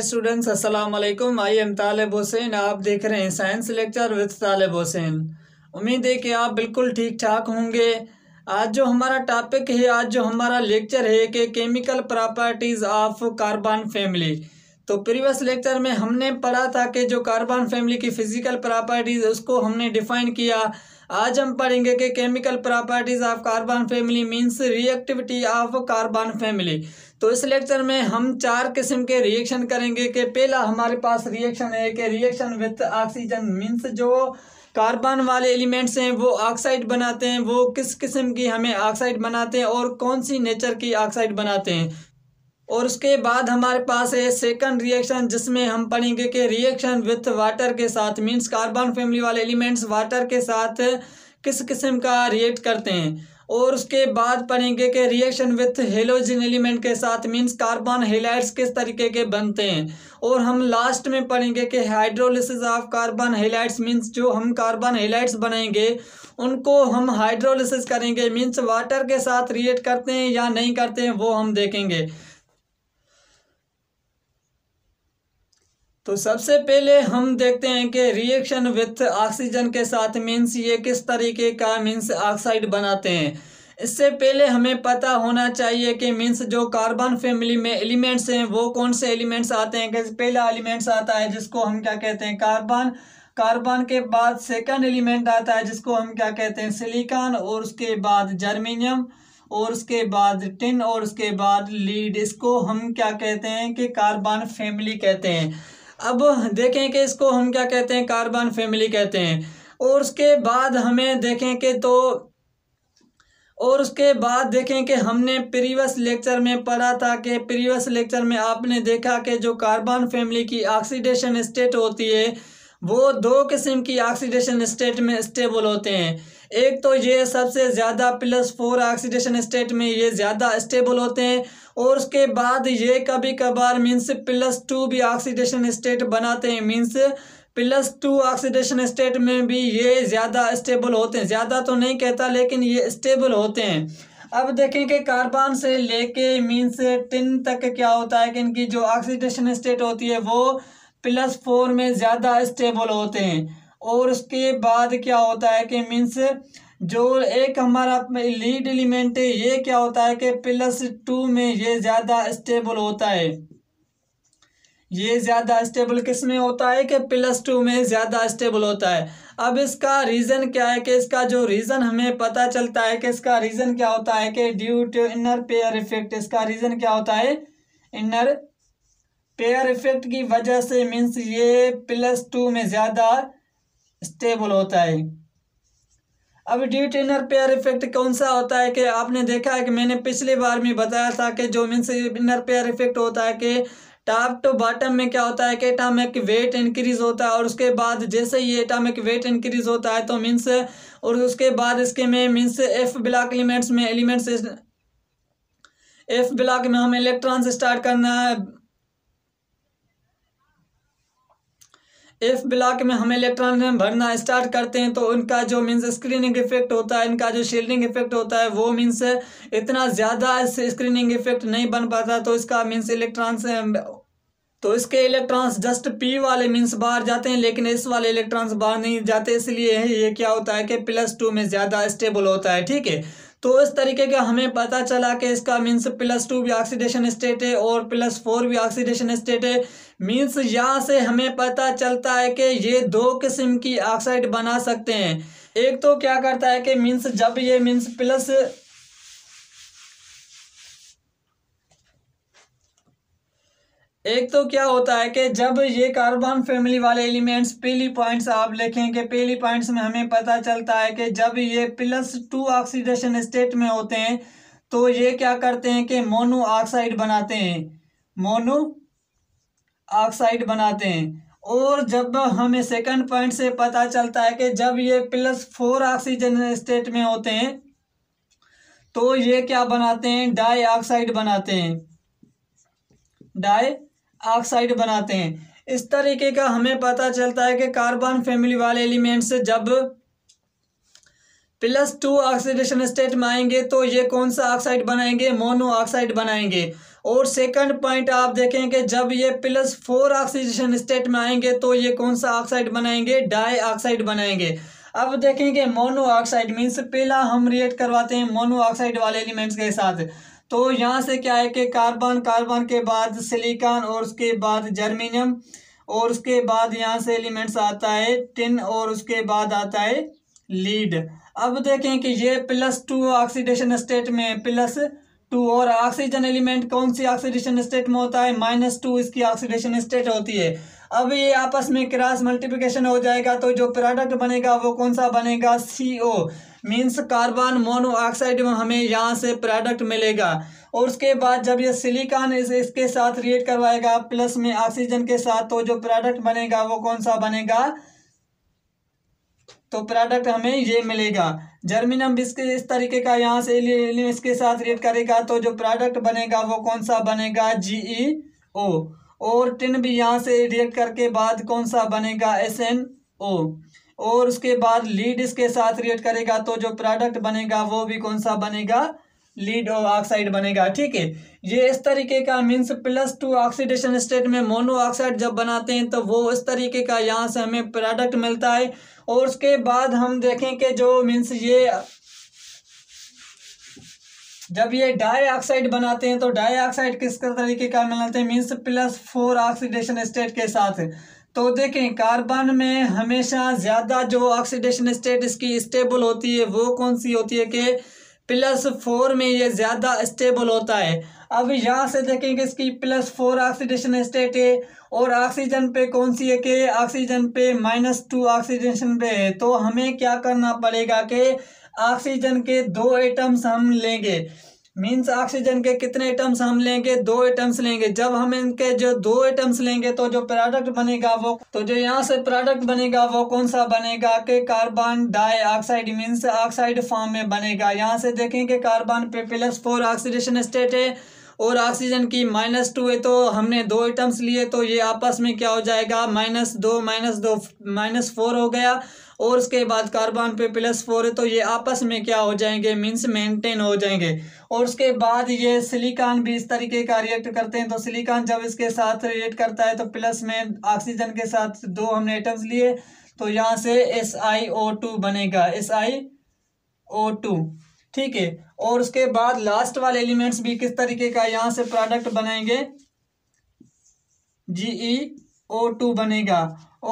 students अस्सलाम वालेकुम I am तालिब हुसैन आप देख रहे हैं science lecture with Talib Hussain उम्मीद है कि आप बिल्कुल ठीक ठाक होंगे आज जो हमारा टॉपिक है आज जो हमारा लेक्चर है कि chemical properties of carbon family तो प्रीवियस लेक्चर में हमने पढ़ा था कि जो कार्बन फैमिली की फ़िज़िकल प्रॉपर्टीज़ उसको हमने डिफ़ाइन किया आज हम पढ़ेंगे कि chemical properties of carbon family means reactivity of carbon family तो इस लेक्चर में हम चार किस्म के रिएक्शन करेंगे कि पहला हमारे पास रिएक्शन है कि रिएक्शन विथ ऑक्सीजन मींस जो कार्बन वाले एलिमेंट्स हैं वो ऑक्साइड बनाते हैं वो किस किस्म की हमें ऑक्साइड बनाते हैं और कौन सी नेचर की ऑक्साइड बनाते हैं और उसके बाद हमारे पास है सेकंड रिएक्शन जिसमें हम पढ़ेंगे कि रिएक्शन विथ वाटर के साथ मीन्स कार्बन फैमिली वाले एलिमेंट्स वाटर के साथ किस किस्म का रिएक्ट करते हैं और उसके बाद पढ़ेंगे कि रिएक्शन विथ हेलोजन एलिमेंट के साथ मींस कार्बन हेलाइट्स किस तरीके के बनते हैं और हम लास्ट में पढ़ेंगे कि hydrolysis of carbon halides means जो हम कार्बन हेलाइट्स बनाएंगे उनको हम हाइड्रोलिसिस करेंगे मींस वाटर के साथ रिएक्ट करते हैं या नहीं करते हैं वो हम देखेंगे तो सबसे पहले हम देखते हैं कि रिएक्शन विथ ऑक्सीजन के साथ मीन्स ये किस तरीके का मीन्स ऑक्साइड बनाते हैं इससे पहले हमें पता होना चाहिए कि मीन्स जो कार्बन फैमिली में एलिमेंट्स हैं वो कौन से एलिमेंट्स आते हैं कि पहला एलिमेंट्स आता है जिसको हम क्या कहते हैं कार्बन कार्बन के बाद सेकंड एलिमेंट आता है जिसको हम क्या कहते हैं सिलिकॉन और उसके बाद जर्मीनियम और उसके बाद टिन और उसके बाद लीड इसको हम क्या कहते हैं कि कार्बन फैमिली कहते हैं अब देखें कि इसको हम क्या कहते हैं कार्बन फैमिली कहते हैं और उसके बाद हमें देखें कि तो और उसके बाद देखें कि हमने प्रीवियस लेक्चर में पढ़ा था कि प्रीवियस लेक्चर में आपने देखा कि जो कार्बन फैमिली की ऑक्सीडेशन स्टेट होती है वो दो किस्म की ऑक्सीडेशन स्टेट में स्टेबल होते हैं एक तो ये सबसे ज़्यादा प्लस फोर ऑक्सीडेशन स्टेट में ये ज़्यादा स्टेबल होते हैं और उसके बाद ये कभी कभार मीन्स प्लस टू भी ऑक्सीडेशन स्टेट बनाते हैं means plus two oxidation state में भी ये ज़्यादा स्टेबल होते हैं ज़्यादा तो नहीं कहता लेकिन ये स्टेबल होते हैं अब देखें कि कार्बन से लेके मीन्स टिन तक क्या होता है कि इनकी जो ऑक्सीडेशन स्टेट होती है वो प्लस फोर में ज़्यादा स्टेबल होते हैं और उसके बाद क्या होता है कि मीन्स जो एक हमारा लीड एलिमेंट है ये क्या होता है कि प्लस टू में ये ज़्यादा स्टेबल होता है ये ज़्यादा स्टेबल किस में होता है कि प्लस टू में ज़्यादा स्टेबल होता है अब इसका रीज़न क्या है कि इसका जो रीज़न हमें पता चलता है कि इसका रीज़न क्या होता है कि due to inner pair effect इसका रीज़न क्या होता है इनर पेयर इफेक्ट की वजह से मीन्स ये प्लस टू में ज़्यादा स्टेबल होता है अब ड्यूट इनर पेयर इफेक्ट कौन सा होता है कि आपने देखा है कि मैंने पिछली बार में बताया था कि जो मीन्स इनर पेयर इफेक्ट होता है कि टॉप टू बॉटम में क्या होता है कि एटामिक वेट इंक्रीज होता है और उसके बाद जैसे ही एटामिक वेट इंक्रीज होता है तो मीन्स और उसके बाद इसके में मीन्स एफ ब्लॉक एलिमेंट्स में एलिमेंट्स एफ ब्लॉक में हम इलेक्ट्रॉन्स स्टार्ट करना है एफ ब्लॉक में हम इलेक्ट्रॉन भरना स्टार्ट करते हैं तो उनका जो मीन्स स्क्रीनिंग इफेक्ट होता है इनका जो शील्डिंग इफेक्ट होता है वो मीन्स इतना ज़्यादा स्क्रीनिंग इफेक्ट नहीं बन पाता तो इसका मीन्स इलेक्ट्रॉन्स तो इसके इलेक्ट्रॉन्स जस्ट पी वाले मीन्स बाहर जाते हैं लेकिन इस वाले इलेक्ट्रॉन्स बाहर नहीं जाते इसलिए ये क्या होता है कि प्लस टू में ज़्यादा स्टेबल होता है ठीक है तो इस तरीके का हमें पता चला कि इसका मीन्स प्लस टू भी ऑक्सीडेशन स्टेट है और प्लस फोर भी ऑक्सीडेशन स्टेट है मीन्स यहाँ से हमें पता चलता है कि ये दो किस्म की ऑक्साइड बना सकते हैं एक तो क्या करता है कि मीन्स जब ये मीन्स प्लस एक तो क्या होता है कि जब ये कार्बन फैमिली वाले एलिमेंट्स पीली पॉइंट्स आप लिखेंगे पीली पॉइंट्स में हमें पता चलता है कि जब ये प्लस टू ऑक्सीडेशन स्टेट में होते हैं तो ये क्या करते हैं कि मोनो ऑक्साइड बनाते हैं मोनो ऑक्साइड बनाते हैं और जब हमें सेकंड पॉइंट से पता चलता है कि जब ये प्लस फोर ऑक्सीजन स्टेट में होते हैं तो ये क्या बनाते हैं डाई ऑक्साइड बनाते हैं डाई ऑक्साइड बनाते हैं इस तरीके का हमें पता चलता है कि कार्बन फैमिली वाले एलिमेंट्स जब प्लस टू ऑक्सीडेशन स्टेट में आएंगे तो ये कौन सा ऑक्साइड बनाएंगे मोनो ऑक्साइड बनाएंगे और सेकंड पॉइंट आप देखेंगे जब ये प्लस फोर ऑक्सीजन स्टेट में आएंगे तो ये कौन सा ऑक्साइड बनाएंगे डाई ऑक्साइड बनाएंगे अब देखेंगे मोनो ऑक्साइड मीन्स पहला हम रिएक्ट करवाते हैं मोनो ऑक्साइड वाले एलिमेंट्स के साथ तो यहाँ से क्या है कि कार्बन कार्बन के बाद सिलिकॉन और उसके बाद जर्मीनियम और उसके बाद यहाँ से एलिमेंट्स आता है टिन और उसके बाद आता है लीड अब देखें कि ये प्लस टू ऑक्सीडेशन स्टेट में प्लस टू और ऑक्सीजन एलिमेंट कौन सी ऑक्सीडेशन स्टेट में होता है माइनस टू इसकी ऑक्सीडेशन स्टेट होती है अब ये आपस में क्रॉस मल्टीप्लिकेशन हो जाएगा तो जो प्रोडक्ट बनेगा वो कौन सा बनेगा C O means carbon monoxide में हमें यहाँ से प्रोडक्ट मिलेगा और उसके बाद जब ये सिलिकॉन इस, इसके साथ रिएट करवाएगा प्लस में ऑक्सीजन के साथ तो जो प्रोडक्ट बनेगा वो कौन सा बनेगा तो प्रोडक्ट हमें ये मिलेगा जर्मिनम बिस्किट इस तरीके का यहाँ से इसके साथ रेट करेगा तो जो प्रोडक्ट बनेगा वो कौन सा बनेगा जी ई ओ और टिन भी यहाँ से रिएक्ट करके बाद कौन सा बनेगा एस एन ओ और उसके बाद लीड इसके साथ रिएक्ट करेगा तो जो प्रोडक्ट बनेगा वो भी कौन सा बनेगा लीड ऑक्साइड बनेगा ठीक है ये इस तरीके का means plus two oxidation state में मोनोऑक्साइड जब बनाते हैं तो वो इस तरीके का यहाँ से हमें प्रोडक्ट मिलता है और उसके बाद हम देखें कि जो मीन्स ये जब ये डाई ऑक्साइड बनाते हैं तो डाई ऑक्साइड किस तरीके का मिलाते हैं means plus four oxidation state के साथ तो देखें कार्बन में हमेशा ज़्यादा जो ऑक्सीडेशन स्टेट इसकी स्टेबल होती है वो कौन सी होती है कि प्लस फोर में ये ज़्यादा स्टेबल होता है अब यहाँ से देखेंगे इसकी प्लस फोर ऑक्सीडेशन स्टेट है और ऑक्सीजन पे कौन सी है के ऑक्सीजन पे माइनस टू ऑक्सीडेशन पे है तो हमें क्या करना पड़ेगा कि ऑक्सीजन के दो एटम्स हम लेंगे मीन्स ऑक्सीजन के कितने एटम्स हम लेंगे दो एटम्स लेंगे जब हम इनके जो दो एटम्स लेंगे तो जो प्रोडक्ट बनेगा वो तो जो यहाँ से प्रोडक्ट बनेगा वो कौन सा बनेगा के carbon dioxide means oxide form में बनेगा यहाँ से देखेंगे कार्बन पे प्लस फोर ऑक्सीडेशन स्टेट है और ऑक्सीजन की माइनस टू है तो हमने दो आइटम्स लिए तो ये आपस में क्या हो जाएगा माइनस दो माइनस दो माइनस फोर हो गया और उसके बाद कार्बन पे प्लस फोर है तो ये आपस में क्या हो जाएंगे मीन्स मेंटेन हो जाएंगे और उसके बाद ये सिलिकॉन भी इस तरीके का रिएक्ट करते हैं तो सिलिकॉन जब इसके साथ रिएक्ट करता है तो प्लस में ऑक्सीजन के साथ दो हमने आइटम्स लिए तो यहाँ से एस आई ओ टू बनेगा एस आई ओ टू ठीक है और उसके बाद लास्ट वाले एलिमेंट्स भी किस तरीके का यहाँ से प्रोडक्ट बनेंगे जी ई ओ टू बनेगा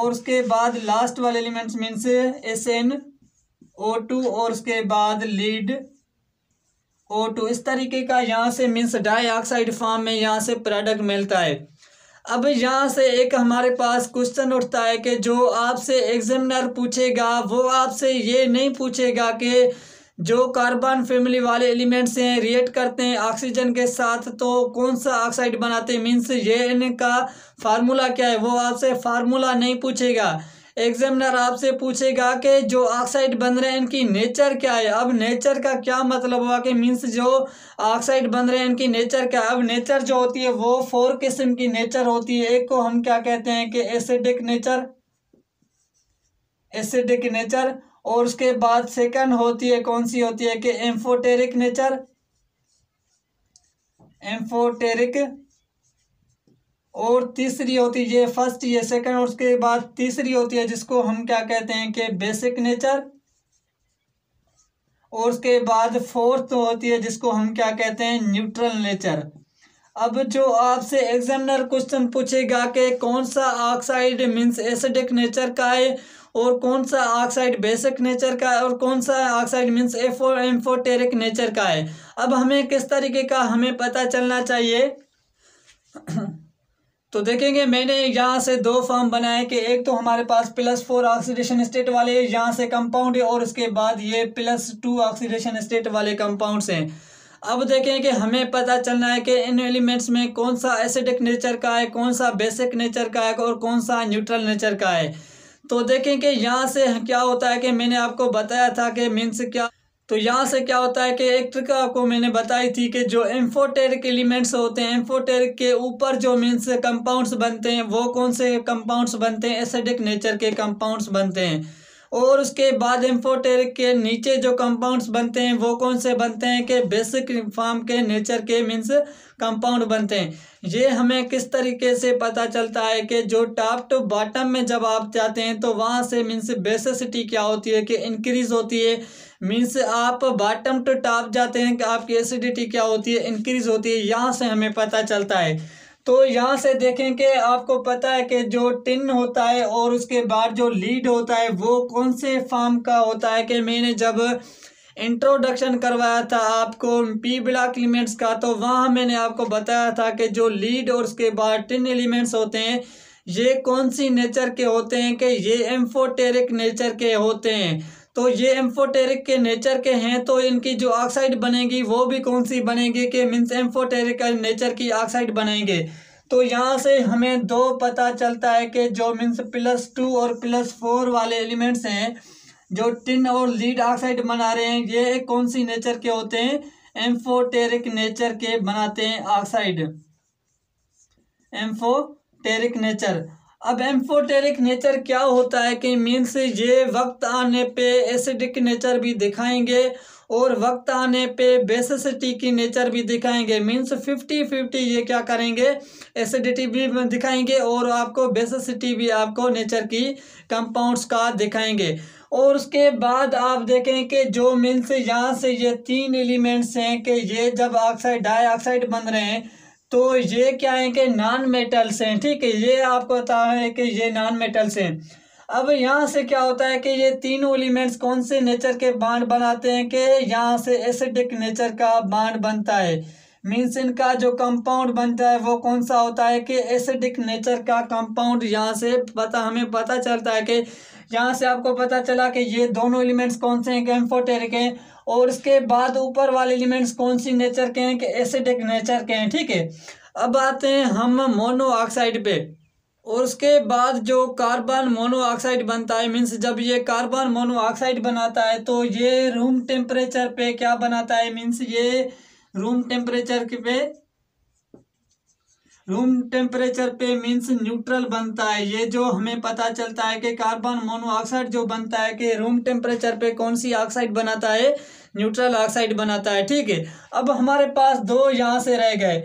और उसके बाद लास्ट वाले elements means S N O two और उसके बाद लीड ओ टू इस तरीके का यहाँ से मीन्स डाईऑक्साइड फॉर्म में यहाँ से प्रोडक्ट मिलता है अब यहाँ से एक हमारे पास क्वेश्चन उठता है कि जो आपसे एग्जामिनर पूछेगा वो आपसे ये नहीं पूछेगा कि जो कार्बन फैमिली वाले एलिमेंट्स हैं रिएक्ट करते हैं ऑक्सीजन के साथ तो कौन सा ऑक्साइड बनाते हैं मीन्स ये इनका फार्मूला क्या है वो आपसे फार्मूला नहीं पूछेगा एग्जामिनर आपसे पूछेगा कि जो ऑक्साइड बन रहे हैं इनकी नेचर क्या है अब नेचर का क्या मतलब हुआ कि मीन्स जो ऑक्साइड बन रहे हैं इनकी नेचर क्या अब नेचर जो होती है वो फोर किस्म की नेचर होती है एक को हम क्या कहते हैं कि एसिडिक नेचर एसिडिक नेचर और उसके बाद सेकंड होती है कौन सी होती है कि एम्फोटेरिक नेचर एम्फोटेरिक और तीसरी होती है ये फर्स्ट ये सेकंड और उसके बाद तीसरी होती है जिसको हम क्या कहते हैं कि बेसिक नेचर और उसके बाद फोर्थ होती है जिसको हम क्या कहते हैं न्यूट्रल नेचर अब जो आपसे एग्जामिनर क्वेश्चन पूछेगा कि कौन सा ऑक्साइड मीन्स एसिडिक नेचर का है और कौन सा ऑक्साइड बेसिक नेचर का है और कौन सा ऑक्साइड मीन्स एफो एम्फोटेरिक नेचर का है अब हमें किस तरीके का हमें पता चलना चाहिए तो देखेंगे मैंने यहाँ से दो फॉर्म बनाए कि एक तो हमारे पास प्लस फोर ऑक्सीडेशन स्टेट वाले यहाँ से कंपाउंड है और उसके बाद ये प्लस टू ऑक्सीडेशन स्टेट वाले कंपाउंड्स हैं अब देखें कि हमें पता चलना है कि इन एलिमेंट्स में कौन सा एसिडिक नेचर का है कौन सा बेसिक नेचर का है और कौन सा न्यूट्रल नेचर का है तो देखें कि यहाँ से क्या होता है कि मैंने आपको बताया था कि मीन्स क्या तो यहाँ से क्या होता है कि एक ट्रिक आपको मैंने बताई थी कि जो एम्फोटेरिक एलिमेंट्स होते हैं एम्फोटेरिक के ऊपर जो मीन्स कंपाउंड्स बनते हैं वो कौन से कंपाउंड्स बनते हैं एसिडिक नेचर के कंपाउंड्स बनते हैं और उसके बाद इम्फोटेरिक के नीचे जो कंपाउंड्स बनते हैं वो कौन से बनते हैं कि बेसिक फॉर्म के नेचर के मीन्स कंपाउंड बनते हैं ये हमें किस तरीके से पता चलता है कि जो टॉप टू बॉटम में जब आप जाते हैं तो वहाँ से मीन्स बेसिसिटी क्या होती है कि इंक्रीज़ होती है मीन्स आप बॉटम टू टॉप जाते हैं कि आपकी एसिडिटी क्या होती है इंक्रीज़ होती है यहाँ से हमें पता चलता है तो यहाँ से देखें कि आपको पता है कि जो टिन होता है और उसके बाद जो लीड होता है वो कौन से फार्म का होता है कि मैंने जब इंट्रोडक्शन करवाया था आपको पी ब्लॉक एलिमेंट्स का तो वहाँ मैंने आपको बताया था कि जो लीड और उसके बाद टिन एलिमेंट्स होते हैं ये कौन सी नेचर के होते हैं कि ये एम्फोटेरिक नेचर के होते हैं तो ये एम्फोटेरिक के नेचर के हैं तो इनकी जो ऑक्साइड बनेगी वो भी कौन सी बनेगी कि मीन्स एम्फोटेरिक नेचर की ऑक्साइड बनेंगे तो यहाँ से हमें दो पता चलता है कि जो मीन्स प्लस टू और प्लस फोर वाले एलिमेंट्स हैं जो टिन और लीड ऑक्साइड बना रहे हैं ये कौन सी नेचर के होते हैं एम्फोटेरिक नेचर के बनाते हैं ऑक्साइड एम्फोटेरिक नेचर अब एम्फोटेरिक नेचर क्या होता है कि मीन्स ये वक्त आने पे एसिडिक नेचर भी दिखाएंगे और वक्त आने पे बेसिसिटी की नेचर भी दिखाएंगे मीन्स फिफ्टी फिफ्टी ये क्या करेंगे एसिडिटी भी दिखाएंगे और आपको बेसिसिटी भी आपको नेचर की कंपाउंड्स का दिखाएंगे और उसके बाद आप देखें कि जो मीन्स यहाँ से ये तीन एलिमेंट्स हैं कि ये जब ऑक्साइड डाई ऑक्साइड बन रहे हैं तो ये क्या है कि नॉन मेटल्स हैं ठीक है ये आपको पता है कि ये नॉन मेटल्स हैं अब यहाँ से क्या होता है कि ये तीनों एलिमेंट्स कौन से नेचर के बाड बनाते हैं कि यहाँ से एसिडिक नेचर का बाड बनता है मीन्स इनका जो कंपाउंड बनता है वो कौन सा होता है कि एसिडिक नेचर का कंपाउंड यहाँ से पता हमें पता चलता है कि यहाँ से आपको पता चला कि ये दोनों एलिमेंट्स कौन से हैं कैम्फोटेरिक हैं और इसके बाद ऊपर वाले एलिमेंट्स कौन सी नेचर के हैं कि एसिडिक नेचर के हैं ठीक है अब आते हैं हम मोनोऑक्साइड पे और उसके बाद जो कार्बन मोनोऑक्साइड बनता है मीन्स जब ये कार्बन मोनोऑक्साइड बनाता है तो ये रूम टेम्परेचर पे क्या बनाता है मीन्स ये रूम टेम्परेचर के पे रूम टेम्परेचर पे मीन्स न्यूट्रल बनता है ये जो हमें पता चलता है कि कार्बन मोनोऑक्साइड जो बनता है कि रूम टेम्परेचर पे कौन सी ऑक्साइड बनाता है न्यूट्रल ऑक्साइड बनाता है ठीक है अब हमारे पास दो यहाँ से रह गए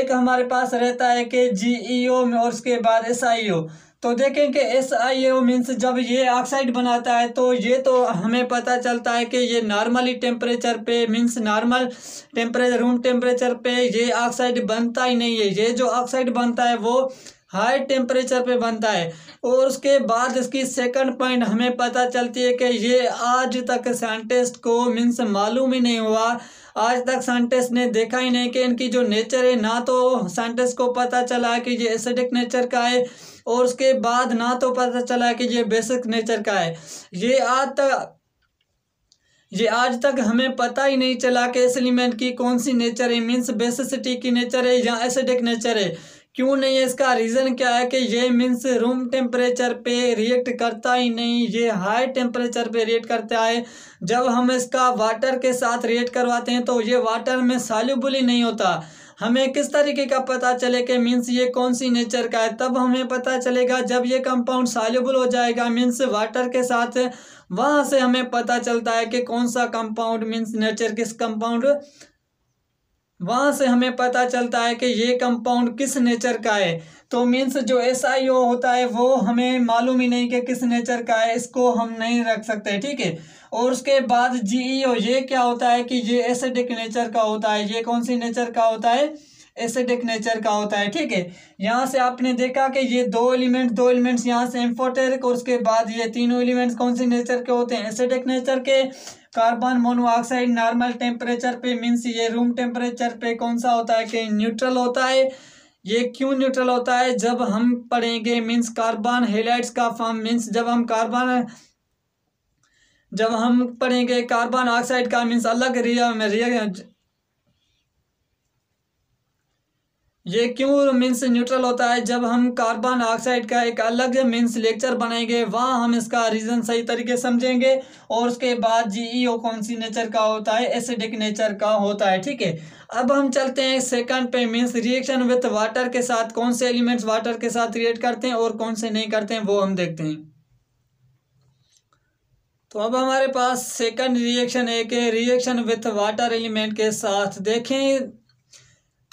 एक हमारे पास रहता है कि जी ई ओ में और उसके बाद एस आई ओ तो देखें कि एस आई ए मीन्स जब ये ऑक्साइड बनाता है तो ये तो हमें पता चलता है कि ये नॉर्मली टेम्परेचर पे means normal temperature room temperature पे ये ऑक्साइड बनता ही नहीं है ये जो ऑक्साइड बनता है वो हाई टेम्परेचर पे बनता है और उसके बाद इसकी सेकंड पॉइंट हमें पता चलती है कि ये आज तक साइंटिस्ट को मीन्स मालूम ही नहीं हुआ आज तक साइंटिस्ट ने देखा ही नहीं कि इनकी जो नेचर है ना तो साइंटिस्ट को पता चला कि ये एसिडिक नेचर का है और उसके बाद ना तो पता चला कि ये बेसिक नेचर का है ये आज तक ये आज तक हमें पता ही नहीं चला कि इस एलिमेंट की कौन सी नेचर है मीन्स बेसिसिटी की नेचर है या एसिडिक नेचर है क्यों नहीं है इसका रीज़न क्या है कि ये मीन्स रूम टेम्परेचर पे रिएक्ट करता ही नहीं ये हाई टेम्परेचर पे रिएक्ट करता है जब हम इसका वाटर के साथ रिएक्ट करवाते हैं तो ये वाटर में साल्यूबल ही नहीं होता हमें किस तरीके का पता चले कि मीन्स ये कौन सी नेचर का है तब हमें पता चलेगा जब ये कंपाउंड सॉल्युबल हो जाएगा मीन्स वाटर के साथ वहाँ से हमें पता चलता है कि कौन सा कंपाउंड मीन्स नेचर किस कंपाउंड वहाँ से हमें पता चलता है कि ये कंपाउंड किस नेचर का है तो मीन्स जो एस आई ओ होता है वो हमें मालूम ही नहीं कि किस नेचर का है इसको हम नहीं रख सकते ठीक है और उसके बाद जी ई ओ ये क्या होता है कि ये एसिडिक नेचर का होता है ये कौन सी नेचर का होता है एसिडिक नेचर का होता है ठीक है यहाँ से आपने देखा कि ये दो एलिमेंट दो एलिमेंट्स यहाँ से एम्फोटेरिक और उसके बाद ये तीनों एलिमेंट्स कौन सी नेचर के होते हैं एसिडिक नेचर के कार्बन मोनोऑक्साइड नॉर्मल टेम्परेचर पे मीन्स ये रूम टेम्परेचर पे कौन सा होता है कि न्यूट्रल होता है ये क्यों न्यूट्रल होता है जब हम पढ़ेंगे मीन्स कार्बन हेलाइट्स का फॉर्म मीन्स जब हम कार्बन जब हम पढ़ेंगे कार्बन ऑक्साइड का मीन्स अलग रिया, रिया ये क्यों मीन्स न्यूट्रल होता है जब हम कार्बन ऑक्साइड का एक अलग मीन्स लेक्चर बनाएंगे वहाँ हम इसका रीज़न सही तरीके समझेंगे और उसके बाद जीईओ e कौन सी नेचर का होता है एसिडिक नेचर का होता है ठीक है अब हम चलते हैं सेकंड पे मीन्स रिएक्शन विथ वाटर के साथ कौन से एलिमेंट्स वाटर के साथ रिएक्ट करते हैं और कौन से नहीं करते हैं वो हम देखते हैं तो अब हमारे पास सेकंड रिएक्शन है कि रिएक्शन विथ वाटर एलिमेंट के साथ देखें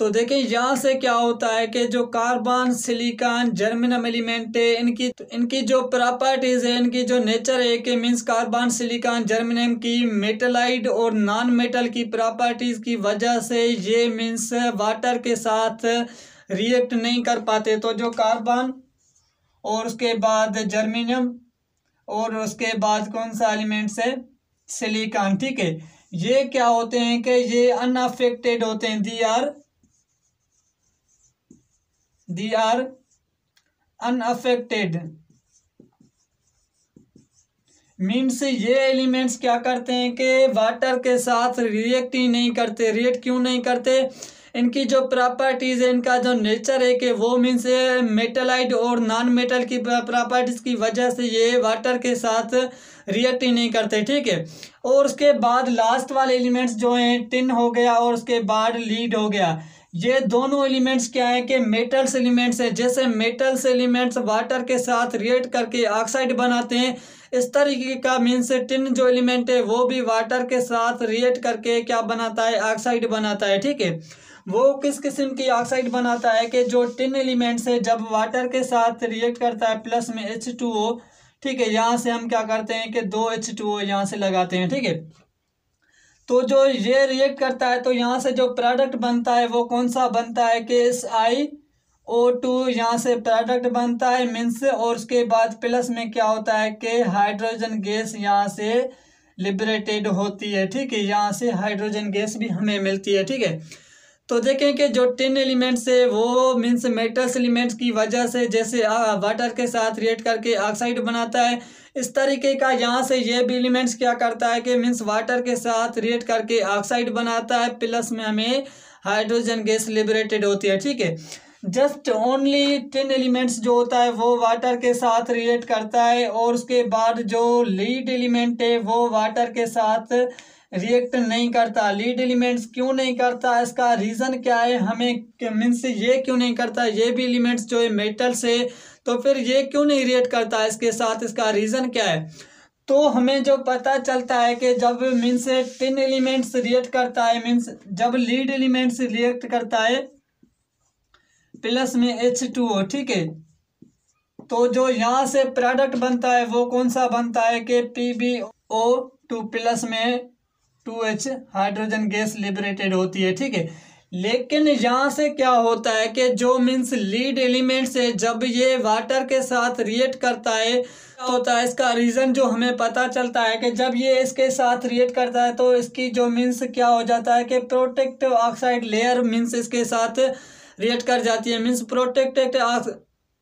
तो देखें यहाँ से क्या होता है कि जो कार्बन सिलिकॉन जर्मिनम एलिमेंट है इनकी इनकी जो प्रॉपर्टीज़ है इनकी जो नेचर है कि मीन्स कार्बन सिलिकॉन जर्मिनम की मेटलाइड और नॉन मेटल की प्रॉपर्टीज़ की वजह से ये मीन्स वाटर के साथ रिएक्ट नहीं कर पाते तो जो कार्बन और उसके बाद जर्मिनियम और उसके बाद कौन सा एलिमेंट्स है सिलिकॉन ठीक है ये क्या होते हैं कि ये अनअफेक्टेड होते हैं they are they are unaffected means ये एलिमेंट्स क्या करते हैं कि वाटर के साथ रिएक्ट ही नहीं करते रिएक्ट क्यों नहीं करते इनकी जो प्रॉपर्टीज़ है इनका जो नेचर है कि वो मीन्स मेटलाइड और नॉन मेटल की प्रॉपर्टीज़ की वजह से ये वाटर के साथ रिएक्ट ही नहीं करते ठीक है और उसके बाद लास्ट वाले एलिमेंट्स जो हैं टिन हो गया और उसके बाद लीड हो गया ये दोनों एलिमेंट्स क्या है कि मेटल्स एलिमेंट्स हैं जैसे मेटल्स एलिमेंट्स वाटर के साथ रिएक्ट करके ऑक्साइड बनाते हैं इस तरीके का मीन्स टिन जो एलिमेंट है वो भी वाटर के साथ रिएक्ट करके क्या बनाता है ऑक्साइड बनाता है ठीक है वो किस किस्म की ऑक्साइड बनाता है कि जो टिन एलिमेंट्स है जब वाटर के साथ रिएक्ट करता है प्लस में एच टू ओ ठीक है यहाँ से हम क्या करते हैं कि दो एच टू ओ यहाँ से लगाते हैं ठीक है तो जो ये रिएक्ट करता है तो यहाँ से जो प्रोडक्ट बनता है वो कौन सा बनता है कि एस आई ओ टू यहाँ से प्रोडक्ट बनता है मीन्स और उसके बाद प्लस में क्या होता है कि हाइड्रोजन गैस यहाँ से लिबरेटेड होती है ठीक है यहाँ से हाइड्रोजन गैस भी हमें मिलती है ठीक है तो देखें कि जो टिन एलिमेंट्स है वो मीन्स मेटल्स एलिमेंट्स की वजह से जैसे वाटर के साथ रिएक्ट करके ऑक्साइड बनाता है इस तरीके का यहाँ से ये भी एलिमेंट्स क्या करता है कि मीन्स वाटर के साथ रिएक्ट करके ऑक्साइड बनाता है प्लस में हमें हाइड्रोजन गैस लिबरेटेड होती है ठीक है जस्ट ओनली टेन एलिमेंट्स जो होता है वो वाटर के साथ रिएक्ट करता है और उसके बाद जो लीड एलिमेंट है वो वाटर के साथ रिएक्ट नहीं करता लीड एलिमेंट्स क्यों नहीं करता इसका रीज़न क्या है हमें मीन्स ये क्यों नहीं करता ये भी एलिमेंट्स जो है मेटल से तो फिर ये क्यों नहीं रिएक्ट करता है इसके साथ इसका रीज़न क्या है तो हमें जो पता चलता है कि जब मीन्स टिन एलिमेंट्स रिएक्ट करता है मीन्स जब लीड एलिमेंट्स रिएक्ट करता है प्लस में एच टू ओ ठीक है तो जो यहाँ से प्रोडक्ट बनता है वो कौन सा बनता है कि P B O two plus में two H hydrogen gas liberated होती है ठीक है लेकिन यहाँ से क्या होता है कि जो मीन्स लीड एलिमेंट्स है जब ये वाटर के साथ रिएक्ट करता है होता है इसका रीज़न जो हमें पता चलता है कि जब ये इसके साथ रिएक्ट करता है तो इसकी जो मीन्स क्या हो जाता है कि प्रोटेक्टिव ऑक्साइड लेयर मीन्स इसके साथ रिएक्ट कर जाती है means protected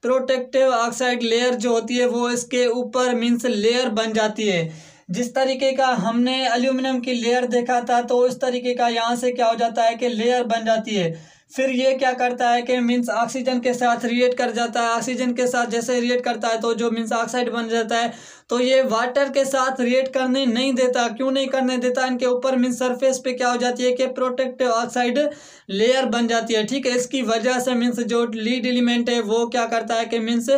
protective oxide layer जो होती है वो इसके ऊपर मीन्स लेयर बन जाती है जिस तरीके का हमने एल्यूमिनियम की लेयर देखा था तो उस तरीके का यहाँ से क्या हो जाता है कि लेयर बन जाती है फिर ये क्या करता है कि मीन्स ऑक्सीजन के साथ रिएट कर जाता है ऑक्सीजन के साथ जैसे रिएट करता है तो जो मीन्स ऑक्साइड बन जाता है तो ये वाटर के साथ रिएक्ट करने नहीं देता क्यों नहीं करने देता इनके ऊपर मीन सरफेस पे क्या हो जाती है कि प्रोटेक्टिव ऑक्साइड लेयर बन जाती है ठीक है इसकी वजह से मीन्स जो लीड एलिमेंट है वो क्या करता है कि मीन्स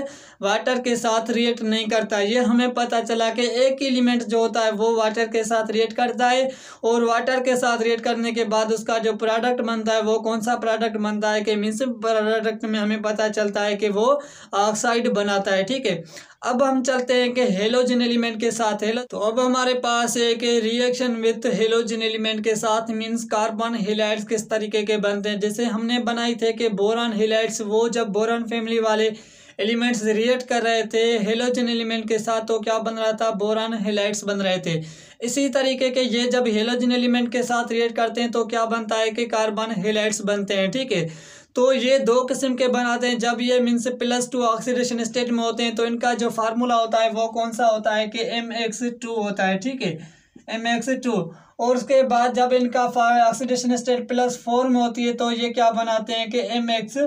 वाटर के साथ रिएक्ट नहीं करता ये हमें पता चला कि एक एलिमेंट जो होता है वो वाटर के साथ रिएक्ट करता है और वाटर के साथ रिएक्ट करने के बाद उसका जो प्रोडक्ट बनता है वो कौन सा प्रोडक्ट बनता है कि मीन्स प्रोडक्ट में हमें पता चलता है कि वो ऑक्साइड बनाता है ठीक है अब हम चलते हैं कि हेलोजन एलिमेंट के साथ हेलो तो अब हमारे पास है कि रिएक्शन विथ हेलोजन एलिमेंट के साथ मीन्स कार्बन हेलाइट्स किस तरीके के बनते हैं जैसे हमने बनाई थे कि बोरान हेलाइट्स वो जब बोरान फैमिली वाले एलिमेंट्स रिएक्ट कर रहे थे हेलोजन एलिमेंट के साथ तो क्या बन रहा था बोरान हेलाइट्स बन रहे थे इसी तरीके के ये जब हेलोजन एलिमेंट के साथ रिएक्ट करते हैं तो क्या बनता है कि कार्बन हेलाइट्स बनते हैं ठीक है तो ये दो किस्म के बनाते हैं जब ये मीन से प्लस टू ऑक्सीडेशन स्टेट में होते हैं तो इनका जो फार्मूला होता है वो कौन सा होता है कि एम एक्स टू होता है ठीक है एम एक्स टू और उसके बाद जब इनका ऑक्सीडेशन स्टेट प्लस फोर में होती है तो ये क्या बनाते हैं कि एम एक्स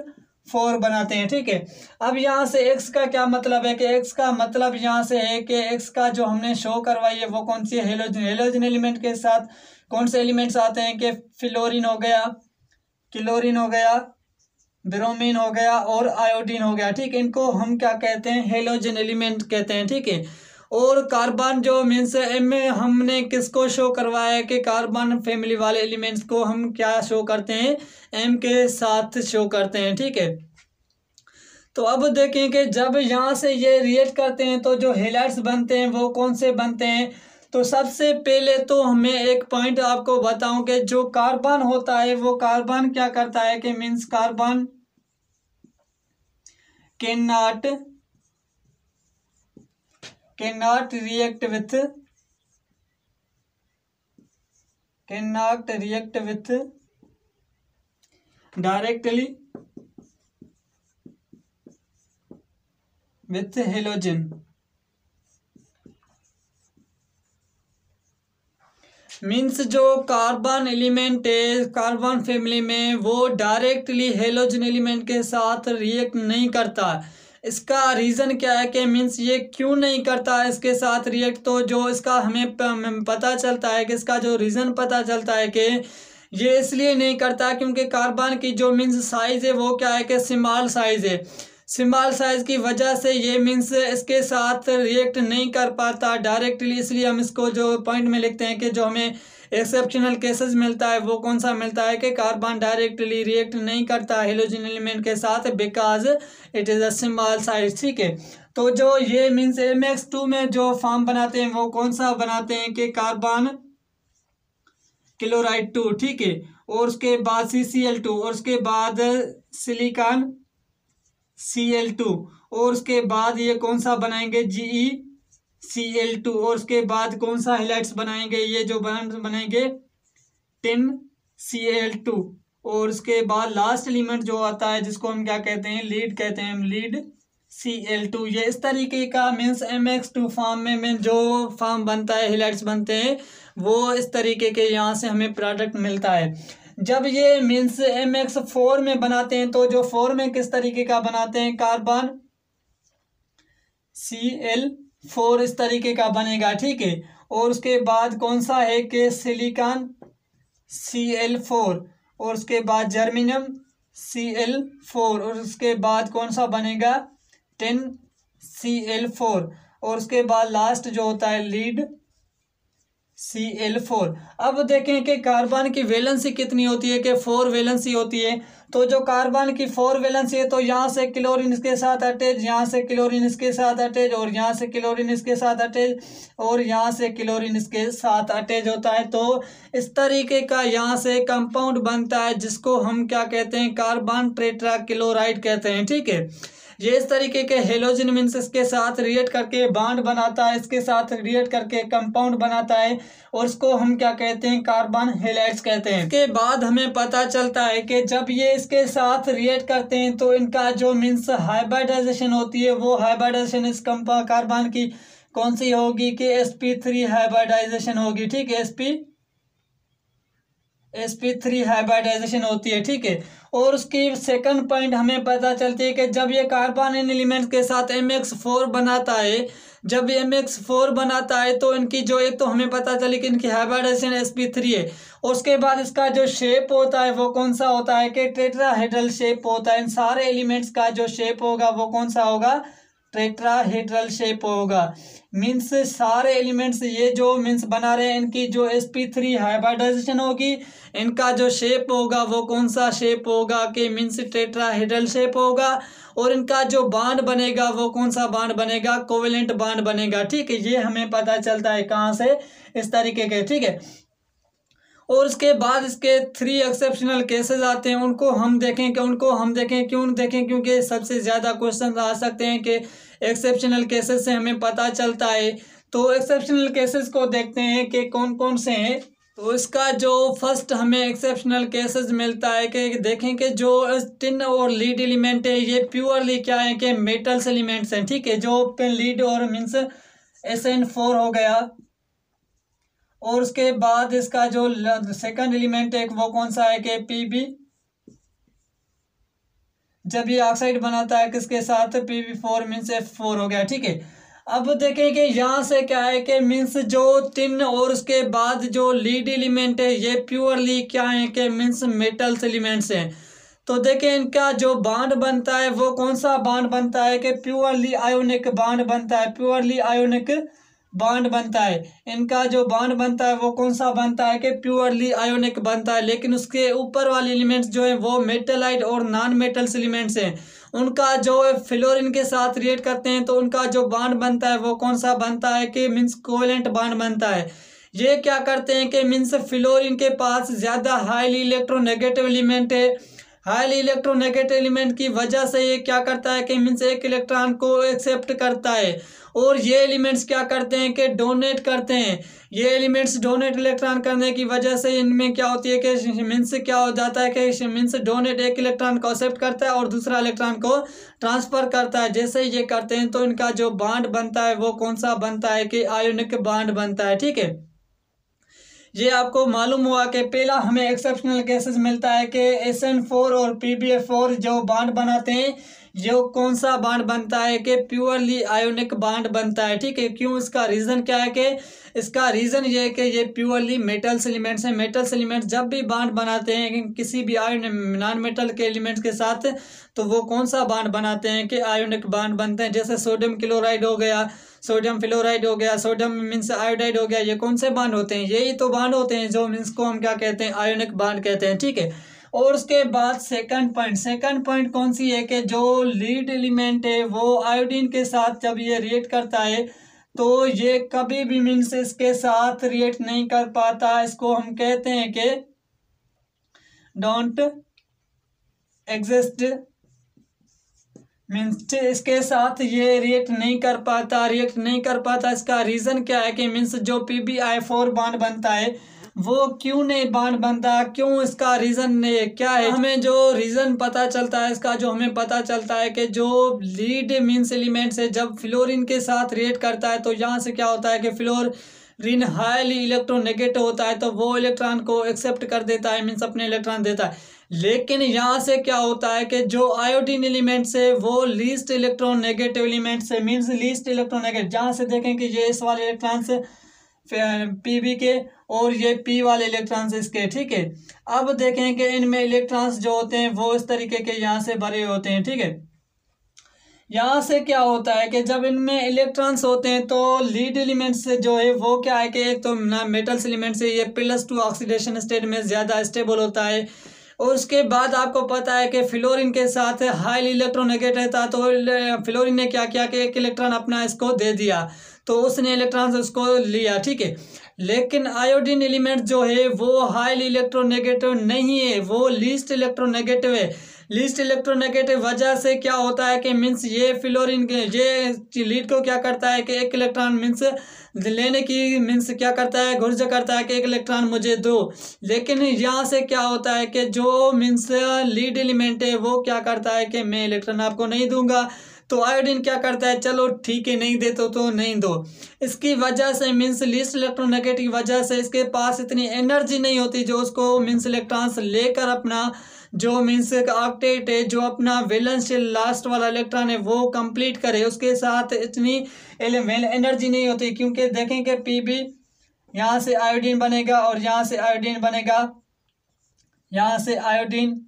फोर बनाते हैं ठीक है अब यहाँ से एक्स का क्या मतलब है कि एक्स का मतलब यहाँ से है कि एक्स का जो हमने शो करवाई है वो कौन सी हेलोजन हेलोजन एलिमेंट के साथ कौन से एलिमेंट्स आते हैं कि फ्लोरिन हो गया क्लोरिन हो गया ब्रोमीन हो गया और आयोडीन हो गया ठीक है इनको हम क्या कहते हैं हेलोजन एलिमेंट कहते हैं ठीक है और कार्बन जो मीन्स एम में हमने किसको शो करवाया है कि कार्बन फैमिली वाले एलिमेंट्स को हम क्या शो करते हैं एम के साथ शो करते हैं ठीक है तो अब देखें कि जब यहाँ से ये रिएक्ट करते हैं तो जो हेलाइट्स बनते हैं वो कौन से बनते हैं तो सबसे पहले तो हमें एक पॉइंट आपको बताऊं कि जो कार्बन होता है वो कार्बन क्या करता है कि means carbon cannot cannot react with cannot react with directly with halogen means जो कार्बन एलिमेंट है कार्बन फैमिली में वो डायरेक्टली हेलोजन एलिमेंट के साथ रिएक्ट नहीं करता इसका रीज़न क्या है कि मीन्स ये क्यों नहीं करता है इसके साथ रिएक्ट तो जो इसका हमें पता चलता है कि इसका जो रीज़न पता चलता है कि ये इसलिए नहीं करता क्योंकि कार्बन की जो मीन्स साइज़ है वो क्या है कि स्मॉल साइज़ है स्मॉल साइज़ की वजह से ये मीन्स इसके साथ रिएक्ट नहीं कर पाता डायरेक्टली इसलिए हम इसको जो पॉइंट में लिखते हैं कि जो हमें एक्सेप्शनल केसेस मिलता है वो कौन सा मिलता है कि कार्बन डायरेक्टली रिएक्ट नहीं करता हेलोजन एलिमेंट के साथ because it is a small size ठीक है तो जो ये मीन्स एम एक्स टू में जो फॉर्म बनाते हैं वो कौन सा बनाते हैं कि कार्बन क्लोराइड टू ठीक है और उसके बाद सी सी एल टू और उसके बाद सिलिकॉन सी एल टू और उसके बाद ये कौन सा बनाएंगे जी ई सी एल टू और उसके बाद कौन सा हेलाइट्स बनाएंगे ये जो बनाएंगे टेन सी एल टू और उसके बाद लास्ट एलिमेंट जो आता है जिसको हम क्या कहते हैं लीड कहते हैं हम लीड सी एल टू ये इस तरीके का means M X two form में मीन जो फॉर्म बनता है हेलाइट्स बनते हैं वो इस तरीके के यहाँ से हमें प्रोडक्ट मिलता है जब ये मीन्स एम एक्स फोर में बनाते हैं तो जो फोर में किस तरीके का बनाते हैं कार्बन सी एल फोर इस तरीके का बनेगा ठीक है और उसके बाद कौन सा है कि सिलिकॉन सी एल फोर और उसके बाद जर्मिनियम सी एल फोर और उसके बाद कौन सा बनेगा टेन सी एल फोर और उसके बाद लास्ट जो होता है लीड सी एल फोर अब देखें कि कार्बन की वैलेंसी कितनी होती है कि फोर वैलेंसी होती है तो जो कार्बन की फोर वैलेंसी है तो यहाँ से क्लोरीन इसके साथ अटैच यहाँ से क्लोरीन इसके साथ अटैच और यहाँ से क्लोरीन इसके साथ अटैच और यहाँ से क्लोरीन इसके साथ अटैच होता है तो इस तरीके का यहाँ से कंपाउंड बनता है जिसको हम क्या कहते हैं कार्बन ट्रेट्रा क्लोराइड कहते हैं ठीक है ये इस तरीके के हेलोजिन मीन्स इसके साथ रिएट करके बाड बनाता है इसके साथ रिएट करके कंपाउंड बनाता है और इसको हम क्या कहते हैं कार्बन हेलाइट कहते हैं इसके बाद हमें पता चलता है कि जब ये इसके साथ रिएट करते हैं तो इनका जो मीन्स हाइब्रिडाइजेशन होती है वो हाइब्रिडाइजेशन इस कार्बन की कौन सी होगी कि एस पी थ्री हाइब्रिडाइजेशन होगी ठीक है S P S P three hybridization होती है ठीक है और उसकी सेकंड पॉइंट हमें पता चलती है कि जब ये कार्बन इन एलिमेंट्स के साथ एम एक्स फोर बनाता है जब एम एक्स फोर बनाता है तो इनकी जो एक तो हमें पता चली कि इनकी हाइब्रिडाइजेशन एस पी थ्री है उसके बाद इसका जो शेप होता है वो कौन सा होता है कि टेट्राहेड्रल शेप होता है इन सारे एलिमेंट्स का जो शेप होगा वो कौन सा होगा टेट्राहेड्रल शेप होगा मीन्स सारे एलिमेंट्स ये जो मीन्स बना रहे हैं इनकी जो एस पी थ्री हाइब्रिडाइजेशन होगी इनका जो शेप होगा वो कौन सा शेप होगा कि मीन्स टेट्राहेड्रल शेप होगा और इनका जो बांड बनेगा वो कौन सा बांड बनेगा कोवेलेंट बांड बनेगा ठीक है ये हमें पता चलता है कहाँ से इस तरीके के ठीक है और उसके बाद इसके थ्री एक्सेप्शनल केसेस आते हैं उनको हम देखें कि उनको हम देखें क्यों देखें क्योंकि सबसे ज़्यादा क्वेश्चन आ सकते हैं कि एक्सेप्शनल केसेस से हमें पता चलता है तो एक्सेप्शनल केसेस को देखते हैं कि कौन कौन से हैं तो इसका जो फर्स्ट हमें एक्सेप्शनल केसेस मिलता है कि देखें कि जो टिन और लीड एलिमेंट है ये प्योरली क्या है कि मेटल्स एलिमेंट्स हैं ठीक है जो लीड और मीन्स एस एन फोर हो गया और उसके बाद इसका जो सेकंड एलिमेंट है वो कौन सा है कि पी बी जब ये ऑक्साइड बनाता है किसके साथ P B four means F four हो गया ठीक है अब देखें कि यहाँ से क्या है कि मीन्स जो टिन और उसके बाद जो लीड एलिमेंट है ये प्योरली क्या है कि मीन्स मेटल्स एलिमेंट्स हैं तो देखें इनका जो बाड बनता है वो कौन सा बाड बनता है कि प्योरली आयोनिक बाड बनता है प्योरली आयोनिक बॉन्ड बनता है इनका जो बॉन्ड बनता है वो कौन सा बनता है कि प्योरली आयोनिक बनता है लेकिन उसके ऊपर वाले एलिमेंट्स जो हैं वो मेटलाइट और नॉन मेटल्स एलिमेंट्स हैं उनका जो फ्लोरिन के साथ रिएट करते हैं तो उनका जो बॉन्ड बनता है वो कौन सा बनता है कि मीन्स कोवेलेंट बॉन्ड बनता है ये क्या करते हैं कि मीन्स फ्लोरिन के पास ज़्यादा हाईली इलेक्ट्रोनेगेटिव एलिमेंट है हाईली इलेक्ट्रोनेगेटिव एलिमेंट की वजह से ये क्या करता है कि मीन्स एक इलेक्ट्रॉन को एक्सेप्ट करता है और ये एलिमेंट्स क्या करते हैं कि डोनेट करते हैं ये एलिमेंट्स डोनेट इलेक्ट्रॉन करने की वजह से इनमें क्या होती है कि मीन्स क्या हो जाता है कि मीन्स डोनेट एक इलेक्ट्रॉन को एक्सेप्ट करता है और दूसरा इलेक्ट्रॉन को ट्रांसफ़र करता है जैसे ये करते हैं तो इनका जो बाड बनता है वो कौन सा बनता है कि आयोनिक बाड बनता है ठीक है ये आपको मालूम हुआ कि पहला हमें एक्सेप्शनल केसेस मिलता है कि एस एन फोर और पी बी एफ फोर जो बांड बनाते हैं जो कौन सा बांड बनता है कि प्योरली आयोनिक बांड बनता है ठीक है क्यों इसका रीज़न क्या है कि इसका रीज़न ये है कि ये प्योरली मेटल्स एलिमेंट्स हैं मेटल्स एलिमेंट्स जब भी बांड बनाते हैं किसी भी आयोन नॉन मेटल के एलिमेंट्स के साथ तो वो कौन सा बांड बनाते हैं कि आयोनिक बांड बनते हैं जैसे सोडियम क्लोराइड हो गया सोडियम फ्लोराइड हो गया सोडियम मीन्स आयोडाइड हो गया ये कौन से बांध होते हैं यही तो बांध होते हैं जो मीन्स को हम क्या कहते हैं आयोनिक बांध कहते हैं ठीक है और उसके बाद सेकंड पॉइंट सेकंड पॉइंट कौन सी है कि जो लीड एलिमेंट है वो आयोडीन के साथ जब ये रिएक्ट करता है तो ये कभी भी मीन्स इसके साथ रिएक्ट नहीं कर पाता इसको हम कहते हैं कि डोंट एग्जिस्ट मीन्स इसके साथ ये रिएक्ट नहीं कर पाता रिएक्ट नहीं कर पाता इसका रीज़न क्या है कि मीन्स जो पी बी आई फोर बाड बनता है वो क्यों नहीं बाड बनता क्यों इसका रीज़न नहीं क्या है हमें जो रीज़न पता चलता है इसका जो हमें पता चलता है कि जो लीड मीन्स एलिमेंट्स है जब फ्लोरिन के साथ रिएक्ट करता है तो यहाँ से क्या होता है कि फ्लोर रिन हाईली इलेक्ट्रोनेगेटिव होता है तो वो इलेक्ट्रॉन को एक्सेप्ट कर देता है मीन्स अपने इलेक्ट्रॉन देता है लेकिन यहाँ से क्या होता है कि जो आयोडीन एलिमेंट्स है वो लीस्ट इलेक्ट्रॉन नेगेटिव एलिमेंट्स है मीन्स लीस्ट इलेक्ट्रॉन नेगेटिव जहाँ से देखें कि ये इस वाले इलेक्ट्रॉन से पी बी के और ये पी वाले इलेक्ट्रॉन्स इसके ठीक है अब देखें कि इनमें इलेक्ट्रॉन्स जो होते हैं वो इस तरीके के यहाँ से भरे होते हैं ठीक है यहाँ से क्या होता है कि जब इनमें इलेक्ट्रॉन्स होते हैं तो लीड से जो है वो क्या है कि एक तो ना मेटल्स एलिमेंट से ये प्लस टू ऑक्सीडेशन स्टेट में ज़्यादा स्टेबल होता है और उसके बाद आपको पता है कि फ्लोरिन के साथ हाईली इलेक्ट्रोनेगेटिव था तो फ्लोरिन ने क्या किया कि एक इलेक्ट्रॉन अपना इसको दे दिया तो उसने इलेक्ट्रॉन उसको लिया ठीक है लेकिन आयोडीन एलिमेंट जो है वो हाईली इलेक्ट्रोनेगेटिव नहीं है वो लीस्ट इलेक्ट्रोनेगेटिव है लीस्ट इलेक्ट्रोनेगेटिव वजह से क्या होता है कि मीन्स ये फ्लोरिन ये लीड को क्या करता है कि एक इलेक्ट्रॉन मीन्स लेने की मीन्स क्या करता है घुर्ज करता है कि एक इलेक्ट्रॉन मुझे दो लेकिन यहाँ से क्या होता है कि जो मीन्स लीड एलिमेंट है वो क्या करता है कि मैं इलेक्ट्रॉन आपको नहीं दूंगा तो आयोडीन क्या करता है चलो ठीक है नहीं दे तो, तो नहीं दो इसकी वजह से मीन्स लिस्ट इलेक्ट्रोनेगेटिव की वजह से इसके पास इतनी एनर्जी नहीं होती जो उसको मीन्स इलेक्ट्रॉन्स लेकर अपना जो मीन्स ऑक्टेट है जो अपना वैलेंस लास्ट वाला इलेक्ट्रॉन है वो कंप्लीट करे उसके साथ इतनी एनर्जी नहीं होती क्योंकि देखें कि पी बी यहाँ से आयोडीन बनेगा और यहाँ से आयोडीन बनेगा यहाँ से आयोडीन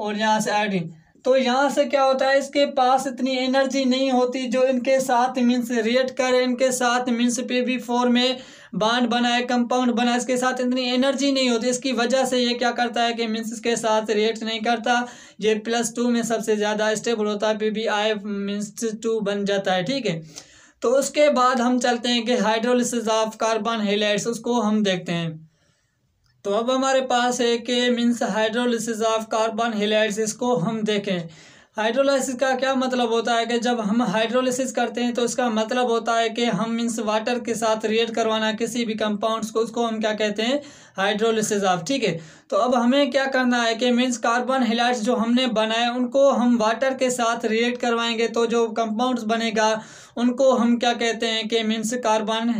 और यहाँ से आयोडीन तो यहाँ से क्या होता है इसके पास इतनी एनर्जी नहीं होती जो इनके साथ मीन्स रिएक्ट करे इनके साथ मीन्स पे भी फोर में बांड बनाए कंपाउंड बनाए इसके साथ इतनी एनर्जी नहीं होती इसकी वजह से ये क्या करता है कि मीन्स इसके साथ रिएक्ट नहीं करता ये प्लस टू में सबसे ज़्यादा स्टेबल होता है P B I means two बन जाता है ठीक है तो उसके बाद हम चलते हैं कि हाइड्रोलिस ऑफ कार्बन हेलाइट्स उसको हम देखते हैं तो अब हमारे पास है कि means hydrolysis of carbon halides इसको हम देखें हाइड्रोलाइसिस का क्या मतलब होता है कि जब हम हाइड्रोलिसिस करते हैं तो इसका मतलब होता है कि हम मीन्स वाटर के साथ रिएक्ट करवाना किसी भी कंपाउंड्स को उसको हम क्या कहते हैं हाइड्रोलिसिस ऑफ ठीक है तो अब हमें क्या करना है कि मीन्स कार्बन हेलाइट्स जो हमने बनाए उनको हम वाटर के साथ रिएक्ट करवाएंगे तो जो कंपाउंड्स बनेगा उनको हम क्या कहते हैं कि मीन्स कार्बन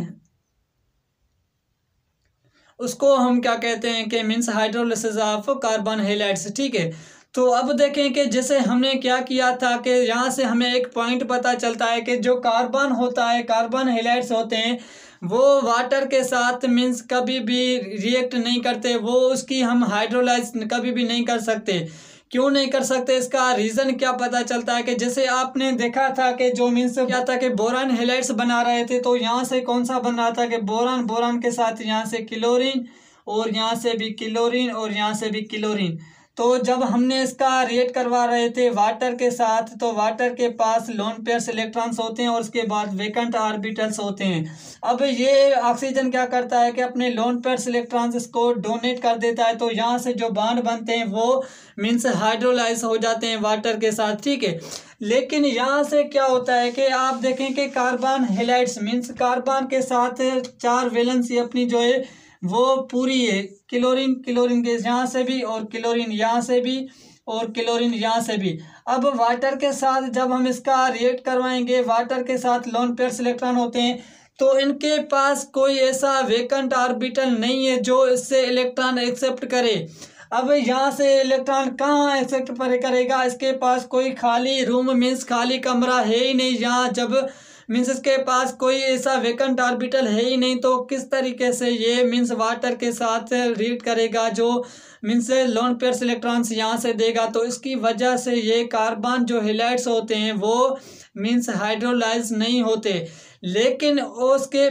उसको हम क्या कहते हैं कि means hydrolysis of carbon halides ठीक है तो अब देखें कि जैसे हमने क्या किया था कि यहाँ से हमें एक पॉइंट पता चलता है कि जो कार्बन होता है कार्बन हेलाइट्स होते हैं वो वाटर के साथ मीन्स कभी भी रिएक्ट नहीं करते वो उसकी हम हाइड्रोलाइज कभी भी नहीं कर सकते क्यों नहीं कर सकते इसका रीज़न क्या पता चलता है कि जैसे आपने देखा था कि जो मीन क्या था कि बोरान हेलाइट्स बना रहे थे तो यहाँ से कौन सा बन रहा था कि बोरान बोरान के साथ यहाँ से क्लोरीन और यहाँ से भी क्लोरीन और यहाँ से भी क्लोरीन तो जब हमने इसका रेट करवा रहे थे वाटर के साथ तो वाटर के पास लोन पेयर्स इलेक्ट्रॉन्स होते हैं और उसके बाद वेकेंट आर्बिटल्स होते हैं अब ये ऑक्सीजन क्या करता है कि अपने लोन पेयर्स इलेक्ट्रॉन्स इसको डोनेट कर देता है तो यहाँ से जो बांड बनते हैं वो मीन्स हाइड्रोलाइज हो जाते हैं वाटर के साथ ठीक है लेकिन यहाँ से क्या होता है कि आप देखें कि कार्बन हेलाइट्स मीन्स कार्बन के साथ चार वेलेंसी अपनी जो है वो पूरी है क्लोरीन क्लोरीन गैस यहाँ से भी और क्लोरीन यहाँ से भी और क्लोरीन यहाँ से भी अब वाटर के साथ जब हम इसका रिएक्ट करवाएंगे वाटर के साथ लोन पेयर इलेक्ट्रॉन होते हैं तो इनके पास कोई ऐसा वेकेंट ऑर्बिटल नहीं है जो इससे इलेक्ट्रॉन एक्सेप्ट करे अब यहाँ से इलेक्ट्रॉन कहाँ एक्सेप्ट करेगा इसके पास कोई खाली रूम मीन्स खाली कमरा है ही नहीं यहाँ जब मीन्स इसके पास कोई ऐसा वेकेंट ऑर्बिटल है ही नहीं तो किस तरीके से ये मीन्स वाटर के साथ रीड करेगा जो मीन्स लोन पेयर्स इलेक्ट्रॉन्स यहाँ से देगा तो इसकी वजह से ये कार्बन जो हिलाइट्स होते हैं वो मीन्स हाइड्रोलाइज नहीं होते लेकिन उसके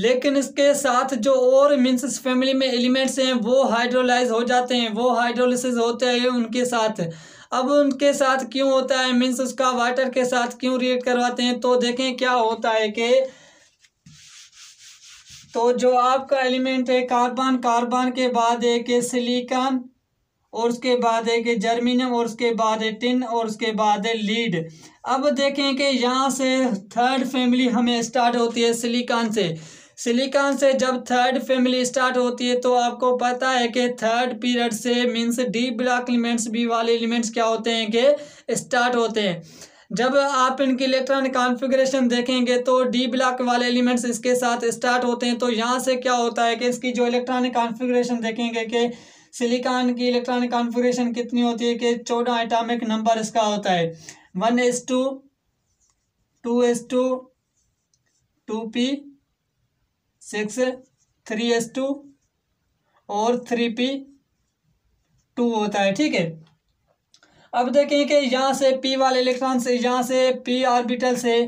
लेकिन इसके साथ जो और मीन्स फैमिली में एलिमेंट्स हैं वो हाइड्रोलाइज हो जाते हैं वो हाइड्रोलिस होते हैं उनके साथ अब उनके साथ क्यों होता है मीन्स उसका वाटर के साथ क्यों रिएक्ट करवाते हैं तो देखें क्या होता है कि तो जो आपका एलिमेंट है कार्बन कार्बन के बाद एक सिलिकॉन और उसके बाद है कि जर्मिनियम और उसके बाद है टिन और उसके बाद है लीड अब देखें कि यहाँ से थर्ड फैमिली हमें स्टार्ट होती है सिलिकॉन से सिलिकॉन से जब थर्ड फैमिली स्टार्ट होती है तो आपको पता है कि थर्ड पीरियड से means D block elements B वाले एलिमेंट्स क्या होते हैं कि स्टार्ट होते हैं जब आप इनकी इलेक्ट्रॉन कॉन्फ़िगरेशन देखेंगे तो डी ब्लॉक वाले एलिमेंट्स इसके साथ स्टार्ट होते हैं तो यहाँ से क्या होता है कि इसकी जो इलेक्ट्रॉनिक कॉन्फ़िगरेशन देखेंगे कि सिलिकॉन की इलेक्ट्रॉनिक कॉन्फ़िगरेशन कितनी होती है कि चौदह एटॉमिक नंबर इसका होता है one S two two S two two P six three S two और थ्री पी टू होता है ठीक है अब देखें कि यहाँ से पी वाले इलेक्ट्रॉन से यहाँ से पी आर्बिटल से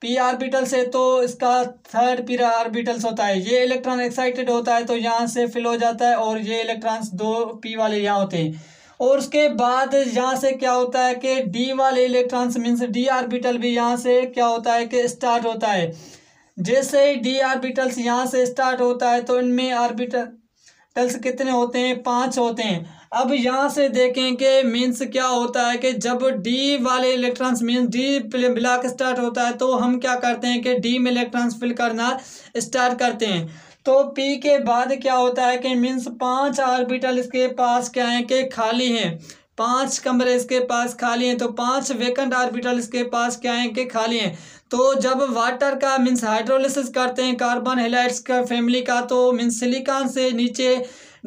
पी आर्बिटल से तो इसका थर्ड पी आर्बिटल्स होता है ये इलेक्ट्रॉन एक्साइटेड होता है तो यहाँ से फिल हो जाता है और ये इलेक्ट्रॉन्स दो पी वाले यहाँ होते हैं और उसके बाद यहाँ से क्या होता है कि डी वाले इलेक्ट्रॉन्स मीन्स डी आर्बिटल भी यहाँ से क्या होता है कि स्टार्ट होता है जैसे ही डी आर्बिटल्स यहाँ से स्टार्ट होता है तो इनमें आर्बिटल्स कितने होते हैं पाँच होते हैं अब यहाँ से देखें कि मीन्स क्या होता है कि जब डी वाले electrons means D block start होता है तो हम क्या करते हैं कि डी में इलेक्ट्रॉन्स फिल करना स्टार्ट करते हैं तो पी के बाद क्या होता है कि मीन्स पांच आर्बिटल इसके पास क्या है कि खाली हैं पांच कमरे इसके पास खाली हैं तो पांच वेकेंट ऑर्बिटल इसके पास क्या हैं कि खाली हैं तो जब वाटर का मीन्स हाइड्रोलिसिस करते हैं कार्बन हेलाइट्स का फैमिली का तो मीन्स सिलिकॉन से नीचे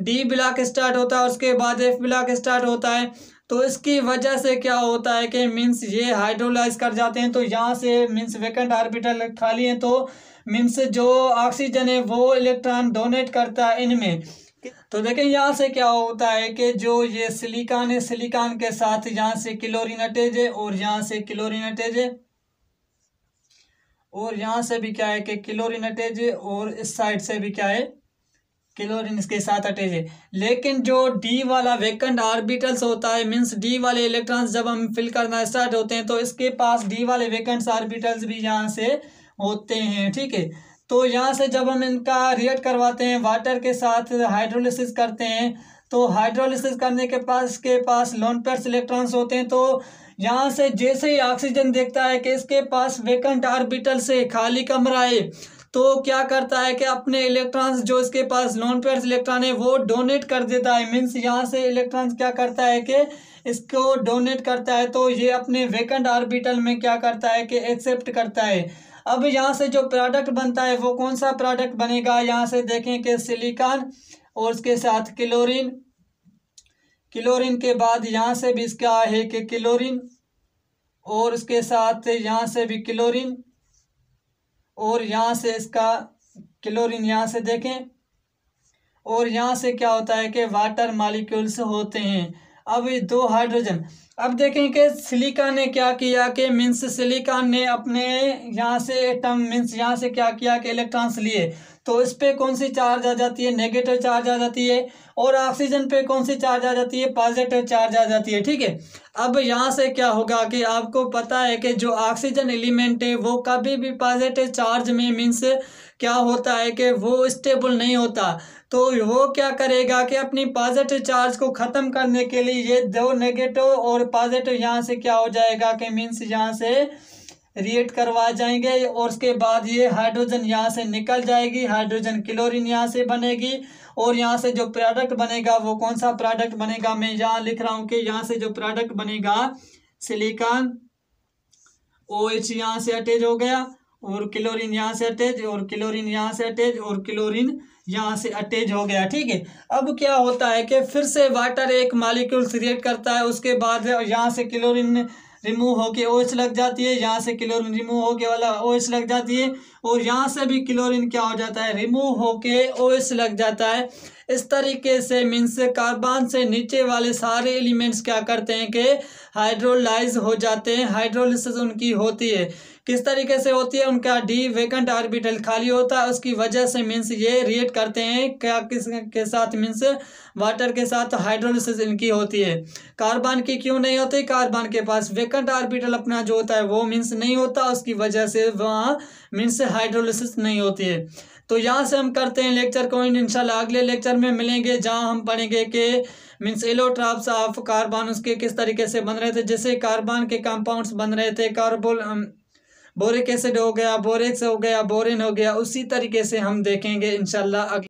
डी ब्लॉक स्टार्ट होता है उसके बाद एफ ब्लॉक स्टार्ट होता है तो इसकी वजह से क्या होता है कि मीन्स ये हाइड्रोलाइज कर जाते हैं तो यहाँ से मीन्स वेकेंट ऑर्बिटल खाली हैं तो मीन्स जो ऑक्सीजन है वो इलेक्ट्रॉन डोनेट करता है इनमें तो देखें यहाँ से क्या होता है कि जो ये सिलिकॉन है सिलिकॉन के साथ यहाँ से क्लोरिनटेज है और यहाँ से क्लोरिनटेज है और यहां से भी क्या है कि क्लोरिनटेज है और इस साइड से भी क्या है क्लोरिन इसके साथ अटैच है लेकिन जो डी वाला वेकेंट ऑर्बिटल्स होता है मीन्स डी वाले इलेक्ट्रॉन्स जब हम फिल करना स्टार्ट होते हैं तो इसके पास डी वाले वेकेंट्स ऑर्बिटल्स भी यहाँ से होते हैं ठीक है तो यहाँ से जब हम इनका रिएक्ट करवाते हैं वाटर के साथ हाइड्रोलिसिस करते हैं तो हाइड्रोलिसिस करने के पास के पास लोन इलेक्ट्रॉन्स होते हैं तो यहाँ से जैसे ही ऑक्सीजन देखता है कि इसके पास वेकेंट आर्बिटल से खाली कमरा है तो क्या करता है कि अपने इलेक्ट्रॉन्स जो इसके पास लोन पेयर्स इलेक्ट्रॉन है वो डोनेट कर देता है मीन्स यहाँ से इलेक्ट्रॉन्स क्या करता है कि इसको डोनेट करता है तो ये अपने वेकेंट ऑर्बिटल में क्या करता है कि एक्सेप्ट करता है अब यहाँ से जो प्रोडक्ट बनता है वो कौन सा प्रोडक्ट बनेगा यहाँ से देखें कि सिलिकॉन और उसके साथ क्लोरीन क्लोरीन के बाद यहाँ से भी इसका है कि क्लोरीन और उसके साथ यहाँ से भी क्लोरीन और यहाँ से इसका क्लोरीन यहाँ से देखें और यहाँ से क्या होता है कि वाटर मालिक्यूल्स होते हैं अब दो हाइड्रोजन अब देखें कि सिलिका ने क्या किया कि मीन्स सिलिका ने अपने यहाँ से एटम मीन्स यहाँ से क्या किया कि इलेक्ट्रॉन्स लिए तो इस पर कौन सी चार्ज आ जाती है नेगेटिव चार्ज आ जाती है और ऑक्सीजन पे कौन सी चार्ज आ जाती है पॉजिटिव चार्ज आ जाती है ठीक है अब यहाँ से क्या होगा कि आपको पता है कि जो ऑक्सीजन एलिमेंट है वो कभी भी पॉजिटिव चार्ज में मीन्स क्या होता है कि वो स्टेबल नहीं होता तो वो क्या करेगा कि अपनी पॉजिटिव चार्ज को ख़त्म करने के लिए ये दो नेगेटिव और पॉजिटिव यहाँ से क्या हो जाएगा कि मीन्स यहाँ से रिएक्ट करवा जाएंगे और उसके बाद ये हाइड्रोजन यहाँ से निकल जाएगी हाइड्रोजन क्लोरीन यहाँ से बनेगी और यहाँ से जो प्रोडक्ट बनेगा वो कौन सा प्रोडक्ट बनेगा मैं यहाँ लिख रहा हूँ कि यहाँ से जो प्रोडक्ट बनेगा सिलिकॉन ओ एच यहाँ से अटैच हो गया और क्लोरीन यहाँ से अटैच और क्लोरीन यहाँ से अटैच और क्लोरीन यहाँ से अटैच हो गया ठीक है अब क्या होता है कि फिर से वाटर एक मालिक्यूल क्रिएट करता है उसके बाद यहाँ से क्लोरिन रिमूव होके ओएच OH लग जाती है यहाँ से क्लोरिन रिमूव होके वाला ओएच OH लग जाती है और यहाँ से भी क्लोरिन क्या हो जाता है रिमूव होके ओएच OH लग जाता है इस तरीके से मीन्स कार्बन से नीचे वाले सारे एलिमेंट्स क्या करते हैं कि हाइड्रोलाइज हो जाते हैं हाइड्रोलिसिस उनकी होती है किस तरीके से होती है उनका डी वेकेंट आर्बिटल खाली होता है उसकी वजह से मीन्स ये रिएक्ट करते हैं क्या किस के साथ मीन्स वाटर के साथ तो हाइड्रोलिसिस इनकी होती है कार्बन की क्यों नहीं होती कार्बन के पास वेकेंट आर्बिटल अपना जो होता है वो मीन्स नहीं होता उसकी वजह से वहाँ मीन्स हाइड्रोलिसिस नहीं होती है तो यहाँ से हम करते हैं लेक्चर को इन इंशाल्लाह अगले लेक्चर में मिलेंगे जहाँ हम पढ़ेंगे कि मीन्स एलोट्राप्स ऑफ कार्बन उसके किस तरीके से बन रहे थे जैसे कार्बन के कंपाउंड्स बन रहे थे कार्बोल बोरिक एसिड हो गया बोरेक्स हो गया बोरिन हो गया उसी तरीके से हम देखेंगे इनशाला